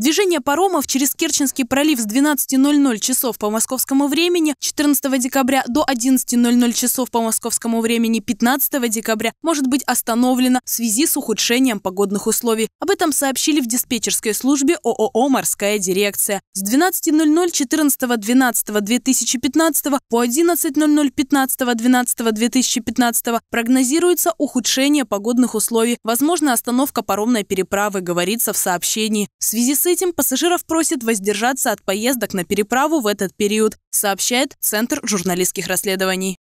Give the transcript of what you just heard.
Движение паромов через Керченский пролив с 12.00 часов по московскому времени 14 декабря до 11.00 часов по московскому времени 15 декабря может быть остановлено в связи с ухудшением погодных условий. Об этом сообщили в диспетчерской службе ООО «Морская дирекция». С 12.00 14 12 2015 по 11.00 15 12 2015 прогнозируется ухудшение погодных условий, возможно остановка паромной переправы, говорится в сообщении. В связи с этим пассажиров просит воздержаться от поездок на переправу в этот период, сообщает Центр журналистских расследований.